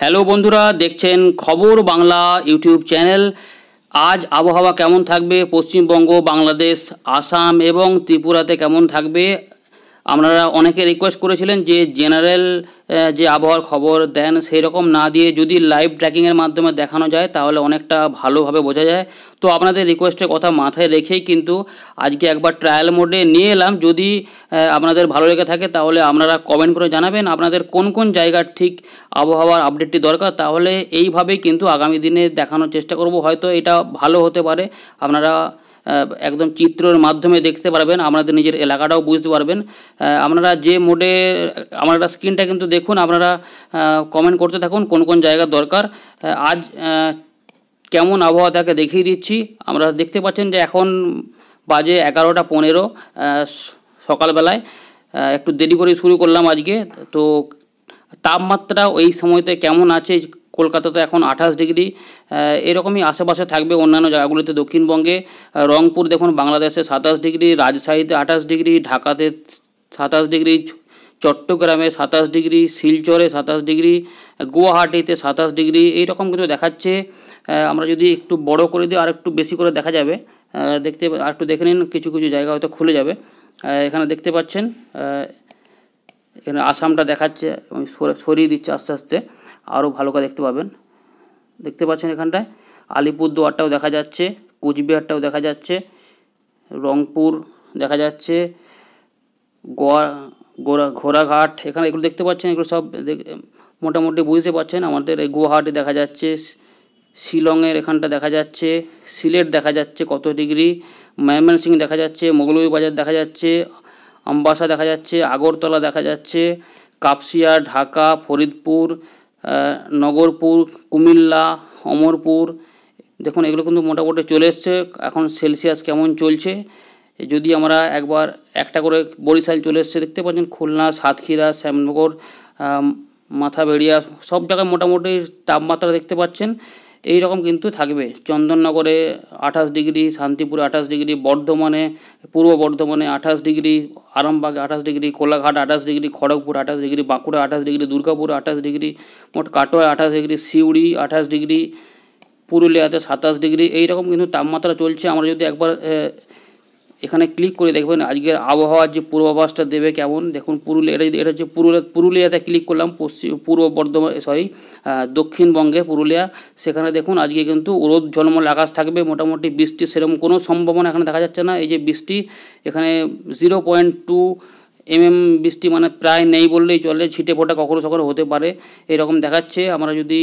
Hello বন্ধুরা দেখছেন খবর বাংলা ইউটিউব চ্যানেল আজ আবহাওয়া কেমন থাকবে পশ্চিমবঙ্গ বাংলাদেশ আসাম এবং ত্রিপুরাতে কেমন থাকবে আপনারা অনেকে রিকোয়েস্ট করেছিলেন যে জেনারেল যে আবহাওয়ার খবর দেন সেই রকম না দিয়ে যদি লাইভ ট্র্যাকিংয়ের মাধ্যমে দেখানো যায় তাহলে অনেকটা ভালোভাবে বোঝা যায় তো আপনাদের রিকোয়েস্টের কথা মাথায় রেখেই কিন্তু আজকে একবার ট্রায়াল মোডে নিয়ে এলাম যদি আপনাদের ভালো লেগে থাকে তাহলে আপনারা কমেন্ট করে জানাবেন আপনাদের কোন কোন জায়গার ঠিক আবহাওয়ার আপডেটটি দরকার তাহলে এইভাবেই কিন্তু আগামী দিনে দেখানোর চেষ্টা করব হয়তো এটা ভালো হতে পারে আপনারা একদম চিত্রর মাধ্যমে দেখতে পারবেন আপনাদের নিজের এলাকাটাও বুঝতে পারবেন আপনারা যে মোডে আপনারা স্ক্রিনটা কিন্তু দেখুন আপনারা কমেন্ট করতে থাকুন কোন কোন জায়গা দরকার আজ কেমন আবহাওয়া তাকে দেখিয়ে দিচ্ছি আমরা দেখতে পাচ্ছেন যে এখন বাজে এগারোটা পনেরো সকালবেলায় একটু দেরি করে শুরু করলাম আজকে তো তাপমাত্রা ওই সময়তে কেমন আছে কলকাতাতে এখন আঠাশ ডিগ্রি এরকমই আশেপাশে থাকবে অন্যান্য জায়গাগুলিতে দক্ষিণবঙ্গে রংপুর দেখুন বাংলাদেশে সাতাশ ডিগ্রি রাজশাহীতে আঠাশ ডিগ্রি ঢাকাতে সাতাশ ডিগ্রি চট্টগ্রামে সাতাশ ডিগ্রি শিলচরে সাতাশ ডিগ্রি গুয়াহাটিতে সাতাশ ডিগ্রি এইরকম কিছু দেখাচ্ছে আমরা যদি একটু বড় করে দিই আর একটু বেশি করে দেখা যাবে দেখতে আর একটু দেখে নিন কিছু কিছু জায়গা হয়তো খুলে যাবে এখানে দেখতে পাচ্ছেন এখানে আসামটা দেখাচ্ছে সরিয়ে দিচ্ছে আস্তে আস্তে আরও ভালো করে দেখতে পাবেন দেখতে পাচ্ছেন এখানটায় আলিপুরদুয়ারটাও দেখা যাচ্ছে কোচবিহারটাও দেখা যাচ্ছে রংপুর দেখা যাচ্ছে গোয়া গোড়া ঘোড়াঘাট এখানে এগুলো দেখতে পাচ্ছেন এগুলো সব মোটামুটি বুঝতে পারছেন আমাদের এই গুয়াহাটি দেখা যাচ্ছে শিলংয়ের এখানটা দেখা যাচ্ছে সিলেট দেখা যাচ্ছে কত ডিগ্রি ময়মনসিং দেখা যাচ্ছে বাজার দেখা যাচ্ছে আম্বাসা দেখা যাচ্ছে আগরতলা দেখা যাচ্ছে কাপসিয়া ঢাকা ফরিদপুর নগরপুর কুমিল্লা অমরপুর দেখুন এগুলো কিন্তু মোটামুটি চলে এসছে এখন সেলসিয়াস কেমন চলছে যদি আমরা একবার একটা করে বরিশাল চলে এসছে দেখতে পাচ্ছেন খুলনা সাতক্ষীরা শ্যামনগর মাথাবেড়িয়া সব জায়গায় মোটামুটি তাপমাত্রা দেখতে পাচ্ছেন এই রকম কিন্তু থাকবে চন্দননগরে আঠাশ ডিগ্রি শান্তিপুরে আঠাশ ডিগ্রি বর্ধমানে পূর্ব বর্ধমানে আঠাশ ডিগ্রি আরামবাগে আঠাশ ডিগ্রি কোলাঘাট আঠাশ ডিগ্রি খড়গপুর আঠাশ ডিগ্রি বাঁকুড়া আঠাশ ডিগ্রি দুর্গাপুর আঠাশ ডিগ্রি মোট কাটোয়া আঠাশ ডিগ্রি সিউড়ি আঠাশ ডিগ্রি পুরুলিয়াতে সাতাশ ডিগ্রি এইরকম কিন্তু তাপমাত্রা চলছে আমরা যদি একবার এখানে ক্লিক করে দেখবেন আজকের আবহাওয়ার যে পূর্বাভাসটা দেবে কেমন দেখুন পুরুলিয়া এটা এটা হচ্ছে পুরুলিয়া পুরুলিয়াতে ক্লিক করলাম পশ্চিম পূর্ব বর্ধমান সরি দক্ষিণবঙ্গে পুরুলিয়া সেখানে দেখুন আজকে কিন্তু রোদ ঝলমল আকাশ থাকবে মোটামুটি বৃষ্টি সেরকম কোনো সম্ভাবনা এখানে দেখা যাচ্ছে না এই যে বৃষ্টি এখানে জিরো পয়েন্ট টু এমএম বৃষ্টি মানে প্রায় নেই বললেই চলে ছিটে ফোটা কখনো সখনো হতে পারে এরকম দেখাচ্ছে আমরা যদি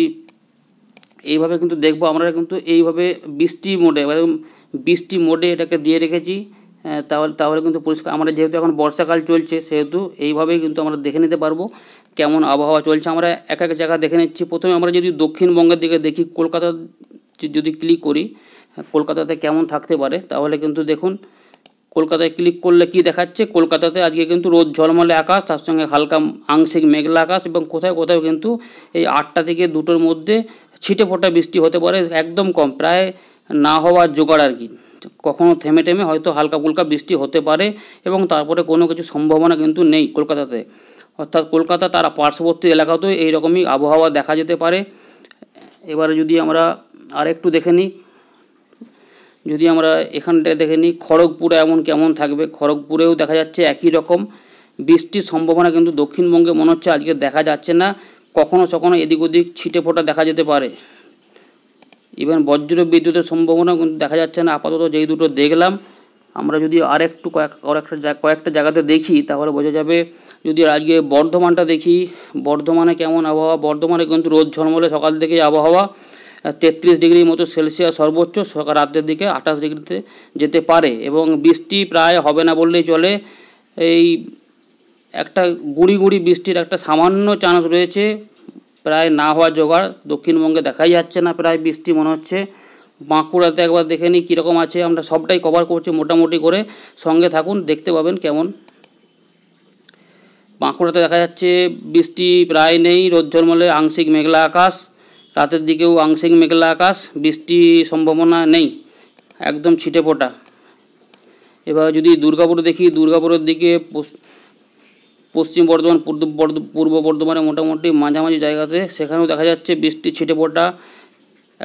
এইভাবে কিন্তু দেখবো আমরা কিন্তু এইভাবে বৃষ্টি মোডে মানে বৃষ্টি মোডে এটাকে দিয়ে রেখেছি হ্যাঁ, তাহলে তাহলে কিন্তু পরিষ্কার আমরা যেহেতু এখন বর্ষাকাল চলছে সেহেতু এইভাবেই কিন্তু আমরা দেখে নিতে পারবো কেমন আবহাওয়া চলছে আমরা এক এক জায়গা দেখে নিচ্ছি প্রথমে আমরা যদি দক্ষিণবঙ্গের দিকে দেখি কলকাতা যদি ক্লিক করি হ্যাঁ, কলকাতাতে কেমন থাকতে পারে তাহলে কিন্তু দেখুন কলকাতায় ক্লিক করলে কি দেখাচ্ছে কলকাতাতে আজকে কিন্তু রোদ ঝলমলে আকাশ তার সঙ্গে হালকা আংশিক মেঘলা আকাশ এবং কোথায় কোথাও কিন্তু এই আটটা থেকে দুটোর মধ্যে ছিটে ফোটা বৃষ্টি হতে পারে একদম কম প্রায় না হওয়ার জোগাড় আর কি কখনো থেমে থেমে হয়তো হালকা ফুলকা বৃষ্টি হতে পারে এবং তারপরে কোনো কিছু সম্ভাবনা কিন্তু নেই কলকাতাতে অর্থাৎ কলকাতা তার পার্শ্ববর্তী এলাকাতেও এইরকমই আবহাওয়া দেখা যেতে পারে এবারে যদি আমরা আরেকটু দেখে নিই যদি আমরা এখানটায় দেখে নিই খড়গপুরে এমন কেমন থাকবে খড়গপুরেও দেখা যাচ্ছে একই রকম বৃষ্টির সম্ভাবনা কিন্তু দক্ষিণবঙ্গে মনে হচ্ছে আজকে দেখা যাচ্ছে না কখনো সখনো এদিক ওদিক ছিটে ফোটা দেখা যেতে পারে ইভেন বজ্র বিদ্যুতের সম্ভাবনা দেখা যাচ্ছে না আপাতত যেই দুটো দেখলাম আমরা যদি আরেকটু কয়েক কয়েকটা কয়েকটা জায়গাতে দেখি তাহলে বোঝা যাবে যদি আজকে বর্ধমানটা দেখি বর্ধমানে কেমন আবহাওয়া বর্ধমানে কিন্তু রোদ ঝলমলে সকাল থেকে আবহাওয়া তেত্রিশ ডিগ্রির মতো সেলসিয়াস সর্বোচ্চ রাতের দিকে আঠাশ ডিগ্রিতে যেতে পারে এবং বৃষ্টি প্রায় হবে না বললেই চলে এই একটা গুঁড়ি গুঁড়ি বৃষ্টির একটা সামান্য চান্স রয়েছে প্রায় না হওয়া জোগাড় দক্ষিণবঙ্গে দেখাই যাচ্ছে না প্রায় বৃষ্টি মনে হচ্ছে বাঁকুড়াতে একবার দেখে নিই কীরকম আছে আমরা সবটাই কভার করছি মোটামুটি করে সঙ্গে থাকুন দেখতে পাবেন কেমন বাঁকুড়াতে দেখা যাচ্ছে বৃষ্টি প্রায় নেই রোদ ঝলমলে আংশিক মেঘলা আকাশ রাতের দিকেও আংশিক মেঘলা আকাশ বৃষ্টি সম্ভাবনা নেই একদম ছিটে ফোটা এবার যদি দুর্গাপুর দেখি দুর্গাপুরের দিকে পশ্চিম বর্ধমান পূর্ব বর্ধমানে মোটামুটি মাঝামাঝি জায়গাতে সেখানেও দেখা যাচ্ছে বৃষ্টি ছিটে পড়া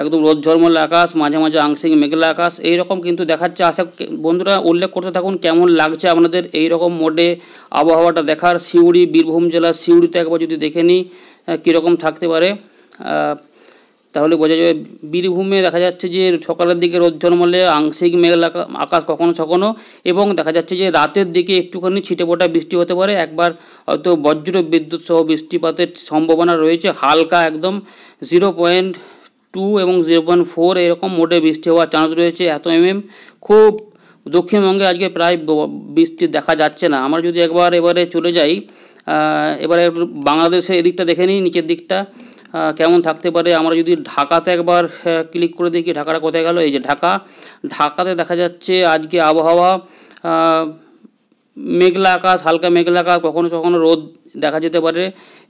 একদম রোদ আকাশ মাঝে মাঝে আংশিক মেঘলা আকাশ এইরকম কিন্তু দেখাচ্ছে আশা বন্ধুরা উল্লেখ করতে থাকুন কেমন লাগছে আপনাদের এই রকম মোডে আবহাওয়াটা দেখার সিউড়ি বীরভূম জেলার সিউড়িতে একবার যদি দেখে নিই কীরকম থাকতে পারে তাহলে বোঝা যাবে বীরভূমে দেখা যাচ্ছে যে সকালের দিকে রোদ ঝলমলে আংশিক মেঘলা আকাশ কখনো কখনো এবং দেখা যাচ্ছে যে রাতের দিকে একটুখানি পোটা বৃষ্টি হতে পারে একবার হয়তো বজ্র বিদ্যুৎ সহ বৃষ্টিপাতের সম্ভাবনা রয়েছে হালকা একদম জিরো পয়েন্ট টু এবং জিরো পয়েন্ট ফোর এরকম মোটে বৃষ্টি হওয়ার চান্স রয়েছে এত এমএম mm। খুব দক্ষিণবঙ্গে আজকে প্রায় বৃষ্টি দেখা যাচ্ছে না আমরা যদি একবার এবারে চলে যাই এবারে বাংলাদেশে এদিকটা দেখে নিই নিচের দিকটা হ্যাঁ, কেমন থাকতে পারে আমরা যদি ঢাকাতে একবার ক্লিক হ্যাঁ, করে দেখি ঢাকাটা কোথায় গেল এই যে ঢাকা ঢাকাতে দেখা যাচ্ছে আজকে আবহাওয়া মেঘলা আকাশ হালকা মেঘলা আকাশ কখনো কখনো রোদ দেখা যেতে পারে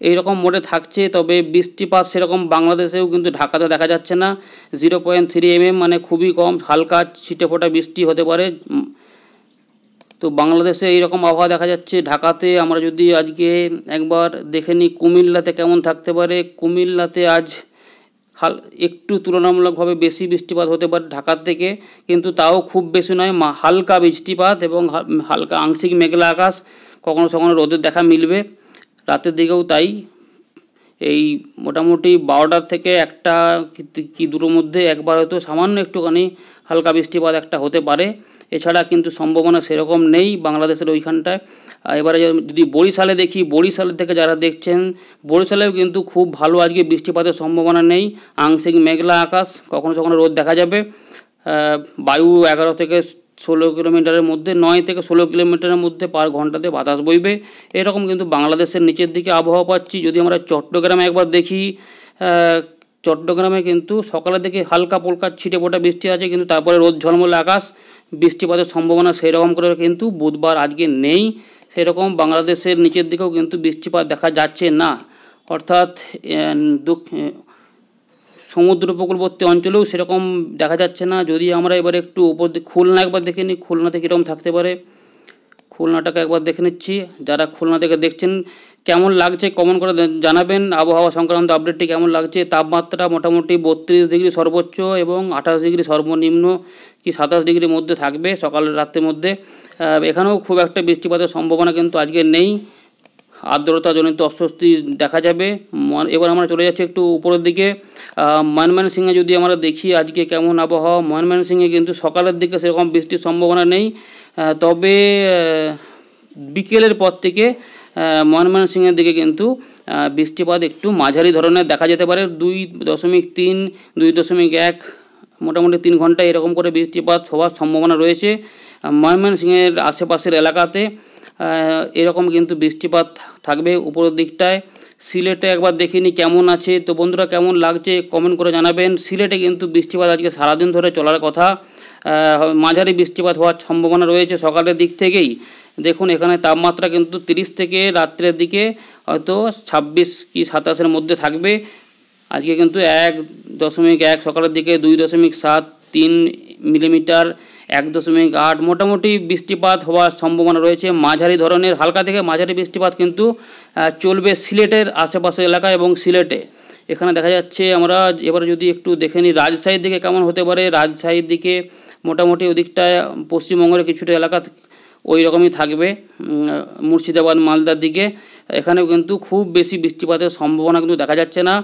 এই রকম মোডে থাকছে তবে বৃষ্টিপাত সেরকম বাংলাদেশেও কিন্তু ঢাকাতে দেখা যাচ্ছে না জিরো পয়েন্ট থ্রি এম মানে খুবই কম হালকা ছিটে ফোটা বৃষ্টি হতে পারে তো বাংলাদেশে এইরকম আবহাওয়া দেখা যাচ্ছে ঢাকাতে আমরা যদি আজকে একবার দেখে নিই কুমিল্লাতে কেমন থাকতে পারে কুমিল্লাতে আজ হাল একটু তুলনামূলকভাবে বেশি বৃষ্টিপাত হতে পারে ঢাকার থেকে কিন্তু তাও খুব বেশি নয় হালকা বৃষ্টিপাত এবং হালকা আংশিক মেঘলা আকাশ কখনো কখনো রোদের দেখা মিলবে রাতের দিকেও তাই এই মোটামুটি বারোটার থেকে একটা কি দুটোর মধ্যে একবার হয়তো সামান্য একটুখানি হালকা বৃষ্টিপাত একটা হতে পারে এছাড়া কিন্তু সম্ভাবনা সেরকম নেই বাংলাদেশের ওইখানটায় এবারে যদি বরিশালে দেখি বরিশাল থেকে যারা দেখছেন বরিশালেও কিন্তু খুব ভালো আজকে বৃষ্টিপাতের সম্ভাবনা নেই আংশিক মেঘলা আকাশ কখনো কখনো রোদ দেখা যাবে বায়ু এগারো থেকে ষোলো কিলোমিটারের মধ্যে নয় থেকে ষোলো কিলোমিটারের মধ্যে পার ঘন্টাতে বাতাস বইবে এরকম কিন্তু বাংলাদেশের নিচের দিকে আবহাওয়া পাচ্ছি যদি আমরা চট্টগ্রামে একবার দেখি চট্টগ্রামে কিন্তু সকালের দিকে হালকা পোলকা ছিটে পোটা বৃষ্টি আছে কিন্তু তারপরে রোদ ঝলমলে আকাশ বৃষ্টিপাতের সম্ভাবনা সেই রকম করে কিন্তু বুধবার আজকে নেই সেরকম বাংলাদেশের নিচের দিকেও কিন্তু বৃষ্টিপাত দেখা যাচ্ছে না অর্থাৎ সমুদ্র উপকূলবর্তী অঞ্চলেও সেরকম দেখা যাচ্ছে না যদি আমরা এবার একটু উপর খুলনা একবার দেখে নিই খুলনাতে কীরকম থাকতে পারে খুলনাটাকে একবার দেখে নিচ্ছি যারা খুলনা থেকে দেখছেন কেমন লাগছে কমন করে জানাবেন আবহাওয়া সংক্রান্ত আপডেটটি কেমন লাগছে তাপমাত্রা মোটামুটি বত্রিশ ডিগ্রি সর্বোচ্চ এবং আঠাশ ডিগ্রি সর্বনিম্ন কি সাতাশ ডিগ্রির মধ্যে থাকবে সকাল রাত্রের মধ্যে এখানেও খুব একটা বৃষ্টিপাতের সম্ভাবনা কিন্তু আজকে নেই আর্দ্রতাজনিত অস্বস্তি দেখা যাবে এবার আমরা চলে যাচ্ছি একটু উপরের দিকে ময়নমান সিংয়ে যদি আমরা দেখি আজকে কেমন আবহাওয়া ময়নমান সিংয়ে কিন্তু সকালের দিকে সেরকম বৃষ্টির সম্ভাবনা নেই তবে বিকেলের পর থেকে মনমোহন সিংয়ের দিকে কিন্তু বৃষ্টিপাত একটু মাঝারি ধরনের দেখা যেতে পারে দুই দশমিক তিন দুই দশমিক এক মোটামুটি তিন ঘন্টা এরকম করে বৃষ্টিপাত হওয়ার সম্ভাবনা রয়েছে সিংয়ের আশেপাশের এলাকাতে এরকম কিন্তু বৃষ্টিপাত থাকবে উপরের দিকটায় সিলেটে একবার দেখিনি কেমন আছে তো বন্ধুরা কেমন লাগছে কমেন্ট করে জানাবেন সিলেটে কিন্তু বৃষ্টিপাত আজকে সারাদিন ধরে চলার কথা মাঝারি বৃষ্টিপাত হওয়ার সম্ভাবনা রয়েছে সকালের দিক থেকেই দেখুন এখানে তাপমাত্রা কিন্তু তিরিশ থেকে রাত্রের দিকে হয়তো ছাব্বিশ কি সাতাশের মধ্যে থাকবে আজকে কিন্তু এক দশমিক এক সকালের দিকে দুই দশমিক সাত তিন মিলিমিটার এক দশমিক আট মোটামুটি বৃষ্টিপাত হওয়ার সম্ভাবনা রয়েছে মাঝারি ধরনের হালকা থেকে মাঝারি বৃষ্টিপাত কিন্তু চলবে সিলেটের আশেপাশে এলাকা এবং সিলেটে এখানে দেখা যাচ্ছে আমরা এবার যদি একটু দেখে নিই রাজশাহীর দিকে কেমন হতে পারে রাজশাহীর দিকে মোটামুটি ওদিকটায় পশ্চিমবঙ্গের কিছুটা এলাকা ওই রকমই থাকবে মুর্শিদাবাদ মালদার দিকে এখানেও কিন্তু খুব বেশি বৃষ্টিপাতের সম্ভাবনা কিন্তু দেখা যাচ্ছে না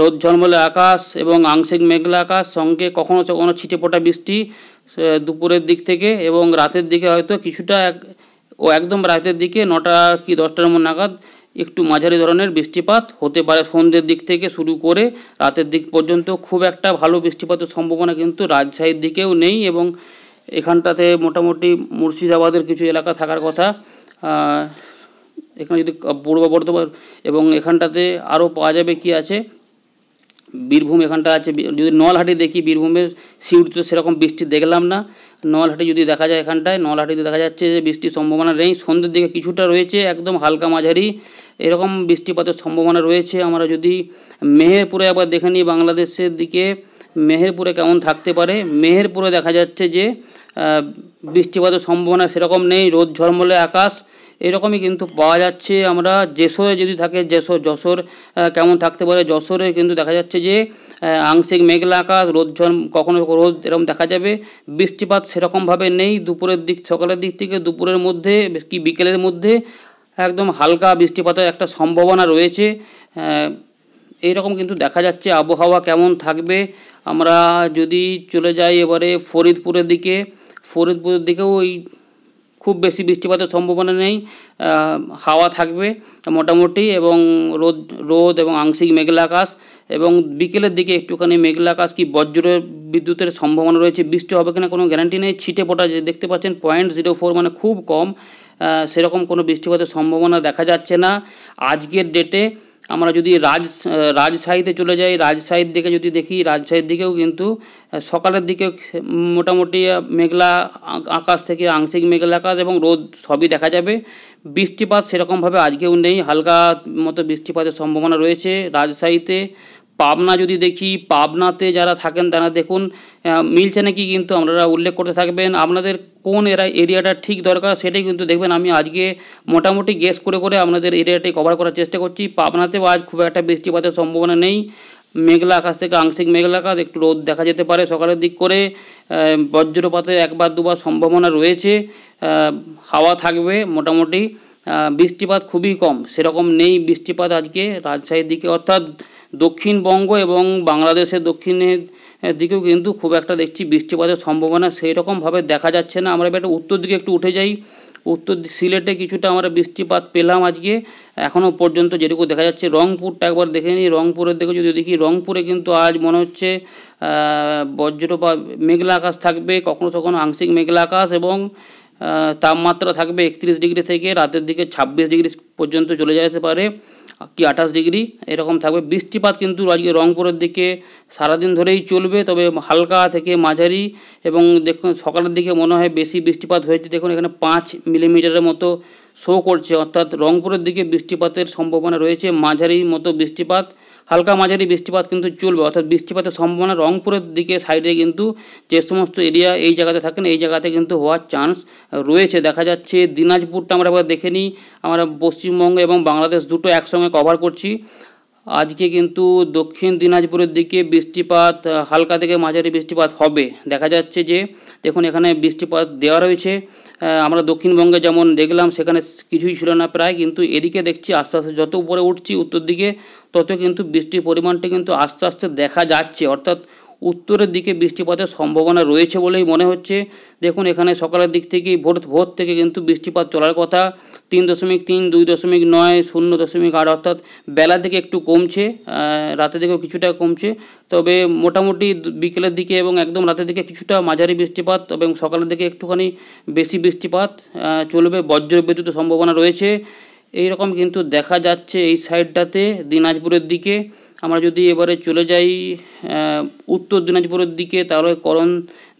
রোদ ঝলমলে আকাশ এবং আংশিক মেঘলা আকাশ সঙ্গে কখনো কখনো ছিটেপোটা বৃষ্টি দুপুরের দিক থেকে এবং রাতের দিকে হয়তো কিছুটা ও একদম রাতের দিকে নটা কি দশটার মন নাগাদ একটু মাঝারি ধরনের বৃষ্টিপাত হতে পারে সন্ধ্যের দিক থেকে শুরু করে রাতের দিক পর্যন্ত খুব একটা ভালো বৃষ্টিপাতের সম্ভাবনা কিন্তু রাজশাহীর দিকেও নেই এবং এখানটাতে মোটামুটি মুর্শিদাবাদের কিছু এলাকা থাকার কথা এখানে যদি পূর্ব বর্ধমান এবং এখানটাতে আরও পাওয়া যাবে কি আছে বীরভূম এখানটা আছে যদি নলহাটি দেখি বীরভূমের সিউড় তো সেরকম বৃষ্টি দেখলাম না নলহাটি যদি দেখা যায় এখানটায় নলহাটিতে দেখা যাচ্ছে যে বৃষ্টির সম্ভাবনা নেই সন্ধ্যের দিকে কিছুটা রয়েছে একদম হালকা মাঝারি এরকম বৃষ্টিপাতের সম্ভাবনা রয়েছে আমরা যদি মেহেরপুরে আবার দেখে নিই বাংলাদেশের দিকে মেহেরপুরে কেমন থাকতে পারে মেহেরপুরে দেখা যাচ্ছে যে বৃষ্টিপাতের সম্ভাবনা সেরকম নেই রোদ ঝরমলে আকাশ এরকমই কিন্তু পাওয়া যাচ্ছে আমরা যশোরে যদি থাকে যশোর যশোর কেমন থাকতে পারে যশোরে কিন্তু দেখা যাচ্ছে যে আংশিক মেঘলা আকাশ রোদ ঝল কখনো রোদ এরকম দেখা যাবে বৃষ্টিপাত সেরকমভাবে নেই দুপুরের দিক সকালের দিক থেকে দুপুরের মধ্যে কি বিকেলের মধ্যে একদম হালকা বৃষ্টিপাতের একটা সম্ভাবনা রয়েছে এইরকম কিন্তু দেখা যাচ্ছে আবহাওয়া কেমন থাকবে আমরা যদি চলে যাই এবারে ফরিদপুরের দিকে ফরিদপুরের দিকেও ওই খুব বেশি বৃষ্টিপাতের সম্ভাবনা নেই হাওয়া থাকবে মোটামুটি এবং রোদ রোদ এবং আংশিক মেঘলা আকাশ এবং বিকেলের দিকে একটুখানি মেঘলা আকাশ কি বজ্র বিদ্যুতের সম্ভাবনা রয়েছে বৃষ্টি হবে কিনা কোনো গ্যারান্টি নেই ছিটে যে দেখতে পাচ্ছেন পয়েন্ট জিরো ফোর মানে খুব কম সেরকম কোনো বৃষ্টিপাতের সম্ভাবনা দেখা যাচ্ছে না আজকের ডেটে আমরা যদি রাজ রাজশাহীতে চলে যাই রাজশাহীর দিকে যদি দেখি রাজশাহীর দিকেও কিন্তু সকালের দিকে মোটামুটি মেঘলা আকাশ থেকে আংশিক মেঘলা আকাশ এবং রোদ সবই দেখা যাবে বৃষ্টিপাত সেরকমভাবে আজকেও নেই হালকা মতো বৃষ্টিপাতের সম্ভাবনা রয়েছে রাজশাহীতে পাবনা যদি দেখি পাবনাতে যারা থাকেন তারা দেখুন মিলছে নাকি কিন্তু আপনারা উল্লেখ করতে থাকবেন আপনাদের কোন এরা এরিয়াটা ঠিক দরকার সেটাই কিন্তু দেখবেন আমি আজকে মোটামুটি গেস করে করে আপনাদের এরিয়াটি কভার করার চেষ্টা করছি পাবনাতেও আজ খুব একটা বৃষ্টিপাতের সম্ভাবনা নেই মেঘলা আকাশ থেকে আংশিক মেঘলা আকাশ একটু রোদ দেখা যেতে পারে সকালের দিক করে বজ্রপাতে একবার দুবার সম্ভাবনা রয়েছে হাওয়া থাকবে মোটামুটি বৃষ্টিপাত খুবই কম সেরকম নেই বৃষ্টিপাত আজকে রাজশাহীর দিকে অর্থাৎ দক্ষিণবঙ্গ এবং বাংলাদেশের দক্ষিণের দিকেও কিন্তু খুব একটা দেখছি বৃষ্টিপাতের সম্ভাবনা সেই রকমভাবে দেখা যাচ্ছে না আমরা এবার উত্তর দিকে একটু উঠে যাই উত্তর সিলেটে কিছুটা আমরা বৃষ্টিপাত পেলাম আজকে এখনও পর্যন্ত যেটুকু দেখা যাচ্ছে রংপুরটা একবার দেখে নিই রংপুরের দিকে যদি দেখি রংপুরে কিন্তু আজ মনে হচ্ছে বজ্র বা মেঘলা আকাশ থাকবে কখনো কখনো আংশিক মেঘলা আকাশ এবং তাপমাত্রা থাকবে একত্রিশ ডিগ্রি থেকে রাতের দিকে ছাব্বিশ ডিগ্রি পর্যন্ত চলে যেতে পারে কি আঠাশ ডিগ্রি এরকম থাকবে বৃষ্টিপাত কিন্তু আজকে রংপুরের দিকে সারাদিন ধরেই চলবে তবে হালকা থেকে মাঝারি এবং দেখুন সকালের দিকে মনে হয় বেশি বৃষ্টিপাত হয়েছে দেখুন এখানে পাঁচ মিলিমিটারের মতো শো করছে অর্থাৎ রংপুরের দিকে বৃষ্টিপাতের সম্ভাবনা রয়েছে মাঝারি মতো বৃষ্টিপাত হালকা মাঝারি বৃষ্টিপাত কিন্তু চলবে অর্থাৎ বৃষ্টিপাতের সম্ভাবনা রংপুরের দিকে সাইডে কিন্তু যে সমস্ত এরিয়া এই জায়গাতে থাকেন এই জায়গাতে কিন্তু হওয়ার চান্স রয়েছে দেখা যাচ্ছে দিনাজপুরটা আমরা একবার দেখে নিই আমরা পশ্চিমবঙ্গ এবং বাংলাদেশ দুটো একসঙ্গে কভার করছি আজকে কিন্তু দক্ষিণ দিনাজপুরের দিকে বৃষ্টিপাত হালকা থেকে মাঝারি বৃষ্টিপাত হবে দেখা যাচ্ছে যে দেখুন এখানে বৃষ্টিপাত দেওয়া রয়েছে আমরা দক্ষিণবঙ্গে যেমন দেখলাম সেখানে কিছুই ছিল না প্রায় কিন্তু এদিকে দেখছি আস্তে আস্তে যত উপরে উঠছি উত্তর দিকে তত কিন্তু বৃষ্টির পরিমাণটি কিন্তু আস্তে আস্তে দেখা যাচ্ছে অর্থাৎ উত্তরের দিকে বৃষ্টিপাতের সম্ভাবনা রয়েছে বলেই মনে হচ্ছে দেখুন এখানে সকালের দিক থেকেই ভোর ভোর থেকে কিন্তু বৃষ্টিপাত চলার কথা তিন দশমিক তিন দুই দশমিক নয় শূন্য দশমিক আট অর্থাৎ বেলা থেকে একটু কমছে রাতের দিকেও কিছুটা কমছে তবে মোটামুটি বিকেলের দিকে এবং একদম রাতের দিকে কিছুটা মাঝারি বৃষ্টিপাত এবং সকালের দিকে একটুখানি বেশি বৃষ্টিপাত চলবে বজ্র বিদ্যুতের সম্ভাবনা রয়েছে এই রকম কিন্তু দেখা যাচ্ছে এই সাইডটাতে দিনাজপুরের দিকে আমরা যদি এবারে চলে যাই উত্তর দিনাজপুরের দিকে তাহলে করণ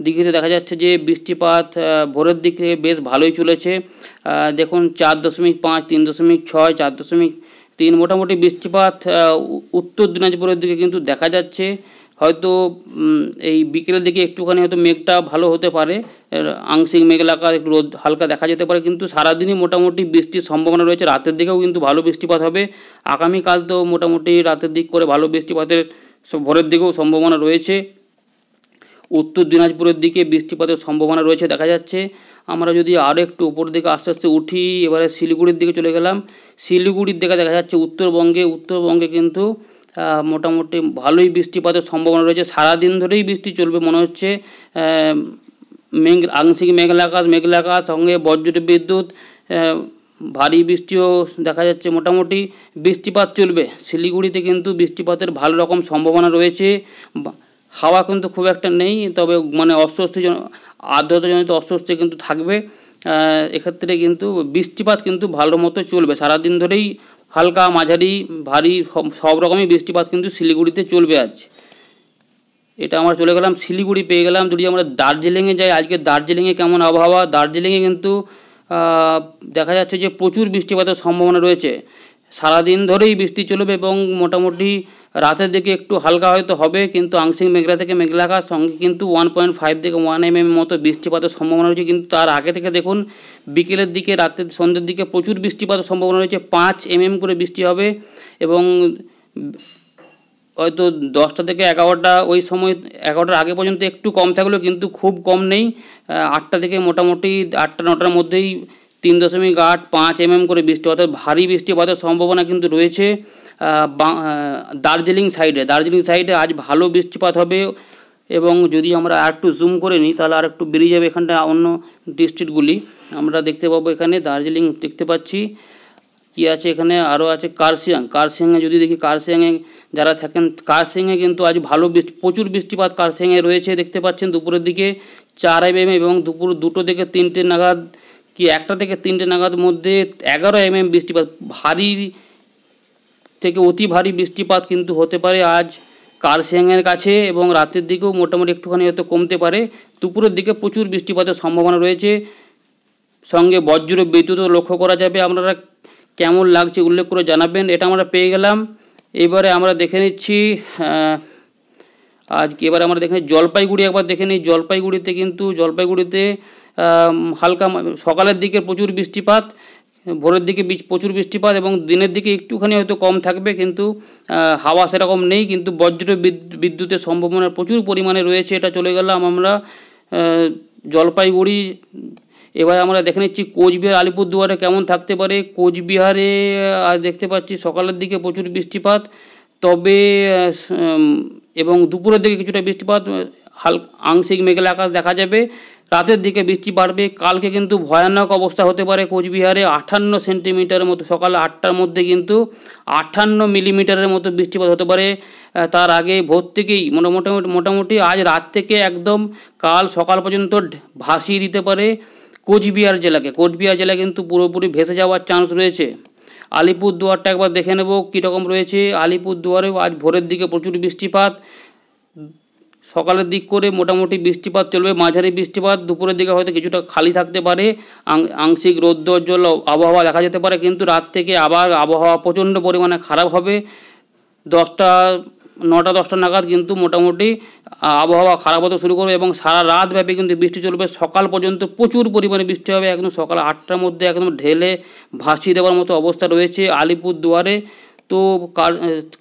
দিকে দেখা যাচ্ছে যে বৃষ্টিপাত ভোরের দিকে বেশ ভালোই চলেছে দেখুন চার দশমিক পাঁচ তিন দশমিক ছয় চার দশমিক তিন মোটামুটি বৃষ্টিপাত উত্তর দিনাজপুরের দিকে কিন্তু দেখা যাচ্ছে হয়তো এই বিকেলের দিকে একটুখানি হয়তো মেঘটা ভালো হতে পারে আংশিক মেঘ এলাকা একটু রোদ হালকা দেখা যেতে পারে কিন্তু সারাদিনই মোটামুটি বৃষ্টির সম্ভাবনা রয়েছে রাতের দিকেও কিন্তু ভালো বৃষ্টিপাত হবে আগামীকাল তো মোটামুটি রাতের দিক করে ভালো বৃষ্টিপাতের ভোরের দিকেও সম্ভাবনা রয়েছে উত্তর দিনাজপুরের দিকে বৃষ্টিপাতের সম্ভাবনা রয়েছে দেখা যাচ্ছে আমরা যদি আরও একটু উপর দিকে আস্তে আস্তে উঠি এবারে শিলিগুড়ির দিকে চলে গেলাম শিলিগুড়ির দিকে দেখা যাচ্ছে উত্তরবঙ্গে উত্তরবঙ্গে কিন্তু মোটামুটি ভালোই বৃষ্টিপাতের সম্ভাবনা রয়েছে সারাদিন ধরেই বৃষ্টি চলবে মনে হচ্ছে মেঘ আংশিক মেঘলা আকাশ মেঘলা আকাশ সঙ্গে বজ্র বিদ্যুৎ ভারী বৃষ্টিও দেখা যাচ্ছে মোটামুটি বৃষ্টিপাত চলবে শিলিগুড়িতে কিন্তু বৃষ্টিপাতের ভালো রকম সম্ভাবনা রয়েছে হাওয়া কিন্তু খুব একটা নেই তবে মানে অস্বস্তি আর্দ্রতাজনিত অস্বস্তি কিন্তু থাকবে এক্ষেত্রে কিন্তু বৃষ্টিপাত কিন্তু ভালো মতো চলবে সারাদিন ধরেই হালকা মাঝারি ভারী সব রকমই বৃষ্টিপাত কিন্তু শিলিগুড়িতে চলবে আজ এটা আমরা চলে গেলাম শিলিগুড়ি পেয়ে গেলাম যদি আমরা দার্জিলিংয়ে যাই আজকে দার্জিলিংয়ে কেমন আবহাওয়া দার্জিলিংয়ে কিন্তু দেখা যাচ্ছে যে প্রচুর বৃষ্টিপাতের সম্ভাবনা রয়েছে সারাদিন ধরেই বৃষ্টি চলবে এবং মোটামুটি রাতের দিকে একটু হালকা হয়তো হবে কিন্তু আংশিক মেঘলা থেকে মেঘলা আকাশ সঙ্গে কিন্তু ওয়ান পয়েন্ট ফাইভ থেকে ওয়ান এম এম মতো বৃষ্টিপাতের সম্ভাবনা রয়েছে কিন্তু তার আগে থেকে দেখুন বিকেলের দিকে রাতের সন্ধ্যের দিকে প্রচুর বৃষ্টিপাতের সম্ভাবনা রয়েছে পাঁচ এম এম করে বৃষ্টি হবে এবং হয়তো দশটা থেকে এগারোটা ওই সময় এগারোটার আগে পর্যন্ত একটু কম থাকলেও কিন্তু খুব কম নেই আটটা থেকে মোটামুটি আটটা নটার মধ্যেই তিন দশমিক আট পাঁচ এম করে বৃষ্টি অর্থাৎ ভারী বৃষ্টিপাতের সম্ভাবনা কিন্তু রয়েছে দার্জিলিং সাইডে দার্জিলিং সাইডে আজ ভালো বৃষ্টিপাত হবে এবং যদি আমরা আর একটু জুম করে নিই তাহলে আর একটু বেরিয়ে যাবে এখানটা অন্য ডিস্ট্রিক্টগুলি আমরা দেখতে পাবো এখানে দার্জিলিং দেখতে পাচ্ছি কি আছে এখানে আরও আছে কার্সিয়াং কার্সিয়াংয়ে যদি দেখি কার্সিয়াংয়ে যারা থাকেন কার্সিয়াংয়ে কিন্তু আজ ভালো বৃষ্টি প্রচুর বৃষ্টিপাত কার্সিয়াংয়ে রয়েছে দেখতে পাচ্ছেন দুপুরের দিকে চার এম এবং দুপুর দুটো থেকে তিনটে নাগাদ কি একটা থেকে তিনটে নাগাদ মধ্যে এগারো এমএম বৃষ্টিপাত ভারী থেকে অতি ভারী বৃষ্টিপাত কিন্তু হতে পারে আজ কারসেংয়ের কাছে এবং রাতের দিকেও মোটামুটি একটুখানি হয়তো কমতে পারে দুপুরের দিকে প্রচুর বৃষ্টিপাতের সম্ভাবনা রয়েছে সঙ্গে বজ্র বিদ্যুৎও লক্ষ্য করা যাবে আপনারা কেমন লাগছে উল্লেখ করে জানাবেন এটা আমরা পেয়ে গেলাম এবারে আমরা দেখে নিচ্ছি আজকে এবারে আমরা দেখে জলপাইগুড়ি একবার দেখে নিই জলপাইগুড়িতে কিন্তু জলপাইগুড়িতে হালকা সকালের দিকে প্রচুর বৃষ্টিপাত ভোরের দিকে প্রচুর বৃষ্টিপাত এবং দিনের দিকে একটুখানি হয়তো কম থাকবে কিন্তু হাওয়া সেরকম নেই কিন্তু বজ্র বিদ্যুতের সম্ভাবনা প্রচুর পরিমাণে রয়েছে এটা চলে গেলাম আমরা জলপাইগুড়ি এবার আমরা দেখে নিচ্ছি কোচবিহার আলিপুরদুয়ারে কেমন থাকতে পারে কোচবিহারে আর দেখতে পাচ্ছি সকালের দিকে প্রচুর বৃষ্টিপাত তবে এবং দুপুরের দিকে কিছুটা বৃষ্টিপাত হাল আংশিক মেঘলা আকাশ দেখা যাবে রাতের দিকে বৃষ্টি বাড়বে কালকে কিন্তু ভয়ানক অবস্থা হতে পারে কোচবিহারে আঠান্ন সেন্টিমিটারের মতো সকাল আটটার মধ্যে কিন্তু আঠান্ন মিলিমিটারের মতো বৃষ্টিপাত হতে পারে তার আগে ভোর থেকেই মোটামুটি মোটামুটি আজ রাত থেকে একদম কাল সকাল পর্যন্ত ভাসিয়ে দিতে পারে কোচবিহার জেলাকে কোচবিহার জেলা কিন্তু পুরোপুরি ভেসে যাওয়ার চান্স রয়েছে আলিপুরদুয়ারটা একবার দেখে নেব কীরকম রয়েছে আলিপুরদুয়ারেও আজ ভোরের দিকে প্রচুর বৃষ্টিপাত সকালের দিক করে মোটামুটি বৃষ্টিপাত চলবে মাঝারি বৃষ্টিপাত দুপুরের দিকে হয়তো কিছুটা খালি থাকতে পারে আংশিক জল আবহাওয়া দেখা যেতে পারে কিন্তু রাত থেকে আবার আবহাওয়া প্রচণ্ড পরিমাণে খারাপ হবে দশটা নটা দশটা নাগাদ কিন্তু মোটামুটি আবহাওয়া খারাপ হতে শুরু করবে এবং সারা রাত ব্যাপী কিন্তু বৃষ্টি চলবে সকাল পর্যন্ত প্রচুর পরিমাণে বৃষ্টি হবে একদম সকাল আটটার মধ্যে একদম ঢেলে ভাসিয়ে দেওয়ার মতো অবস্থা রয়েছে আলিপুর দুয়ারে তো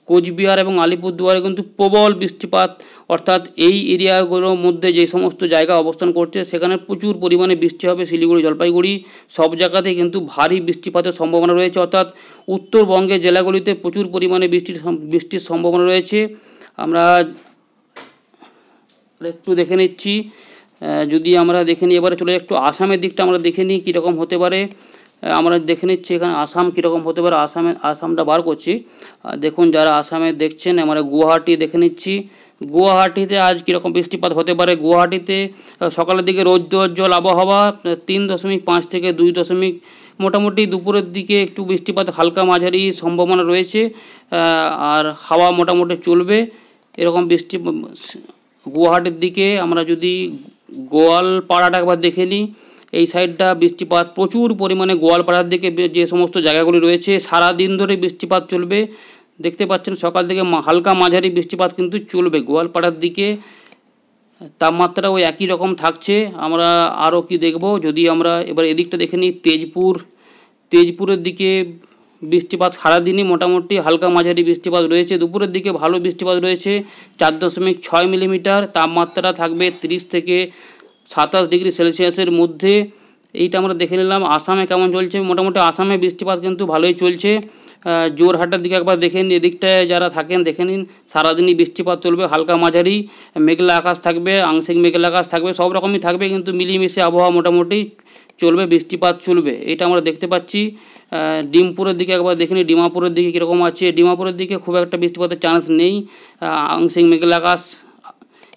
কোচবিহার এবং আলিপুরদুয়ারে কিন্তু প্রবল বৃষ্টিপাত অর্থাৎ এই এরিয়াগুলোর মধ্যে যে সমস্ত জায়গা অবস্থান করছে সেখানে প্রচুর পরিমাণে বৃষ্টি হবে শিলিগুড়ি জলপাইগুড়ি সব জায়গাতেই কিন্তু ভারী বৃষ্টিপাতের সম্ভাবনা রয়েছে অর্থাৎ উত্তরবঙ্গের জেলাগুলিতে প্রচুর পরিমাণে বৃষ্টির বৃষ্টির সম্ভাবনা রয়েছে আমরা একটু দেখে নিচ্ছি যদি আমরা দেখে নিই এবারে চলে একটু আসামের দিকটা আমরা দেখে নিই কীরকম হতে পারে হ্যাঁ, আমরা দেখে নিচ্ছি এখানে আসাম কীরকম হতে পারে আসামে আসামটা বার করছি দেখুন যারা আসামে দেখছেন আমরা গুয়াহাটি দেখে নিচ্ছি গুয়াহাটিতে আজ কীরকম বৃষ্টিপাত হতে পারে গুয়াহাটিতে সকালের দিকে রৌদ্রোজ্জ্বল আবহাওয়া তিন দশমিক পাঁচ থেকে দুই দশমিক মোটামুটি দুপুরের দিকে একটু বৃষ্টিপাত হালকা মাঝারি সম্ভাবনা রয়েছে আর হাওয়া মোটামুটি চলবে এরকম বৃষ্টি গুয়াহাটির দিকে আমরা যদি গোয়ালপাড়াটা একবার দেখে নিই এই সাইডটা বৃষ্টিপাত প্রচুর পরিমাণে গোয়ালপাড়ার দিকে যে সমস্ত জায়গাগুলি রয়েছে সারা দিন ধরে বৃষ্টিপাত চলবে দেখতে পাচ্ছেন সকাল থেকে হালকা মাঝারি বৃষ্টিপাত কিন্তু চলবে গোয়ালপাড়ার দিকে তাপমাত্রা ওই একই রকম থাকছে আমরা আরও কি দেখব যদি আমরা এবার এদিকটা দেখে নিই তেজপুর তেজপুরের দিকে বৃষ্টিপাত সারাদিনই মোটামুটি হালকা মাঝারি বৃষ্টিপাত রয়েছে দুপুরের দিকে ভালো বৃষ্টিপাত রয়েছে চার দশমিক ছয় মিলিমিটার তাপমাত্রা থাকবে তিরিশ থেকে সাতাশ ডিগ্রি সেলসিয়াসের মধ্যে এইটা আমরা দেখে নিলাম আসামে কেমন চলছে মোটামুটি আসামে বৃষ্টিপাত কিন্তু ভালোই চলছে জোরহাটের দিকে একবার দেখে নিন এদিকটায় যারা থাকেন দেখে নিন সারাদিনই বৃষ্টিপাত চলবে হালকা মাঝারি মেঘলা আকাশ থাকবে আংশিক মেঘলা আকাশ থাকবে সব রকমই থাকবে কিন্তু মিলিমিশে আবহাওয়া মোটামুটি চলবে বৃষ্টিপাত চলবে এটা আমরা দেখতে পাচ্ছি ডিমপুরের দিকে একবার দেখিনি ডিমাপুরের দিকে কীরকম আছে ডিমাপুরের দিকে খুব একটা বৃষ্টিপাতের চান্স নেই আংশিক মেঘলা আকাশ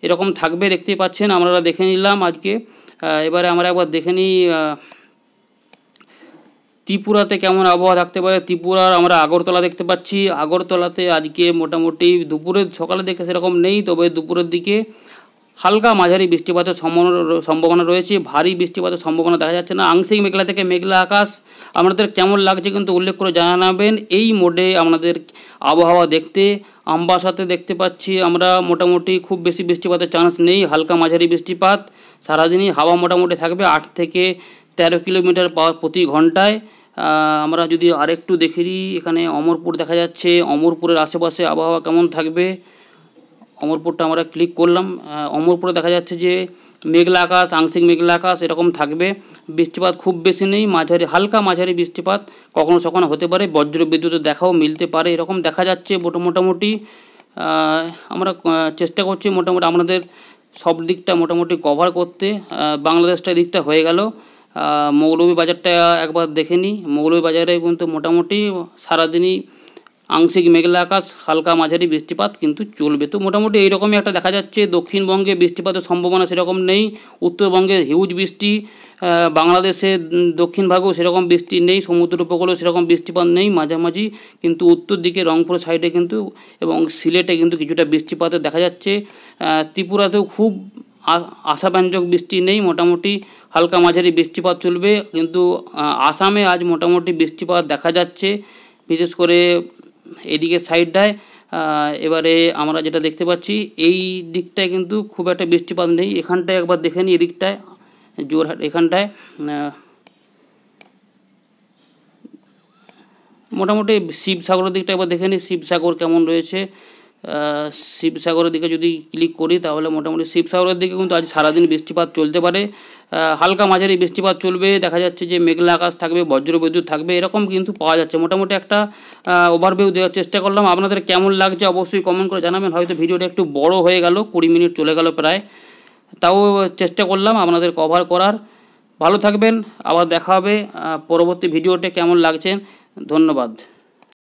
এরকম থাকবে দেখতে পাচ্ছেন আমরা দেখে নিলাম আজকে এবারে আমরা একবার দেখে নিই ত্রিপুরাতে কেমন আবহাওয়া থাকতে পারে ত্রিপুরার আমরা আগরতলা দেখতে পাচ্ছি আগরতলাতে আজকে মোটামুটি দুপুরের সকালে দেখে সেরকম নেই তবে দুপুরের দিকে হালকা মাঝারি বৃষ্টিপাতের সম্ভাবনা রয়েছে ভারী বৃষ্টিপাতের সম্ভাবনা দেখা যাচ্ছে না আংশিক মেঘলা থেকে মেঘলা আকাশ আপনাদের কেমন লাগছে কিন্তু উল্লেখ করে জানাবেন এই মোডে আমাদের আবহাওয়া দেখতে আমবাসাতে দেখতে পাচ্ছি আমরা মোটামুটি খুব বেশি বৃষ্টিপাতের চান্স নেই হালকা মাঝারি বৃষ্টিপাত সারাদিনই হাওয়া মোটামুটি থাকবে আট থেকে তেরো কিলোমিটার প্রতি ঘন্টায় আমরা যদি আরেকটু দেখি এখানে অমরপুর দেখা যাচ্ছে অমরপুরের আশেপাশে আবহাওয়া কেমন থাকবে অমরপুরটা আমরা ক্লিক করলাম অমরপুরে দেখা যাচ্ছে যে মেঘলা আকাশ আংশিক মেঘলা আকাশ এরকম থাকবে বৃষ্টিপাত খুব বেশি নেই মাঝারি হালকা মাঝারি বৃষ্টিপাত কখনো সখনো হতে পারে বজ্র বিদ্যুতের দেখাও মিলতে পারে এরকম দেখা যাচ্ছে মোটামুটি আমরা চেষ্টা করছি মোটামুটি আমাদের সব দিকটা মোটামুটি কভার করতে বাংলাদেশটা দিকটা হয়ে গেল মৌলভী বাজারটা একবার দেখে নিই মৌলভী বাজারে কিন্তু মোটামুটি সারাদিনই আংশিক মেঘলা আকাশ হালকা মাঝারি বৃষ্টিপাত কিন্তু চলবে তো মোটামুটি এইরকমই একটা দেখা যাচ্ছে দক্ষিণবঙ্গে বৃষ্টিপাতের সম্ভাবনা সেরকম নেই উত্তরবঙ্গে হিউজ বৃষ্টি বাংলাদেশে দক্ষিণ ভাগেও সেরকম বৃষ্টি নেই সমুদ্র উপকূলেও সেরকম বৃষ্টিপাত নেই মাঝামাঝি কিন্তু উত্তর দিকে রংপুর সাইডে কিন্তু এবং সিলেটে কিন্তু কিছুটা বৃষ্টিপাতে দেখা যাচ্ছে ত্রিপুরাতেও খুব আশাব্যঞ্জক বৃষ্টি নেই মোটামুটি হালকা মাঝারি বৃষ্টিপাত চলবে কিন্তু আসামে আজ মোটামুটি বৃষ্টিপাত দেখা যাচ্ছে বিশেষ করে এদিকে সাইডটায় এবারে আমরা যেটা দেখতে পাচ্ছি এই দিকটায় কিন্তু খুব একটা বৃষ্টিপাত নেই এখানটায় একবার দেখে নিই এদিকটায় জোরহাট এখানটায় মোটামুটি শিবসাগরের দিকটা একবার দেখে নিই শিবসাগর কেমন রয়েছে শিবসাগরের দিকে যদি ক্লিক করি তাহলে মোটামুটি শিবসাগরের দিকে কিন্তু আজ সারাদিন বৃষ্টিপাত চলতে পারে হালকা মাঝারি বৃষ্টিপাত চলবে দেখা যাচ্ছে যে মেঘলা আকাশ থাকবে বজ্রবিদ্যুৎ থাকবে এরকম কিন্তু পাওয়া যাচ্ছে মোটামুটি একটা ওভারভিউ দেওয়ার চেষ্টা করলাম আপনাদের কেমন লাগছে অবশ্যই কমেন্ট করে জানাবেন হয়তো ভিডিওটা একটু বড় হয়ে গেল কুড়ি মিনিট চলে গেল প্রায় তাও চেষ্টা করলাম আপনাদের কভার করার ভালো থাকবেন আবার দেখা হবে পরবর্তী ভিডিওটা কেমন লাগছে ধন্যবাদ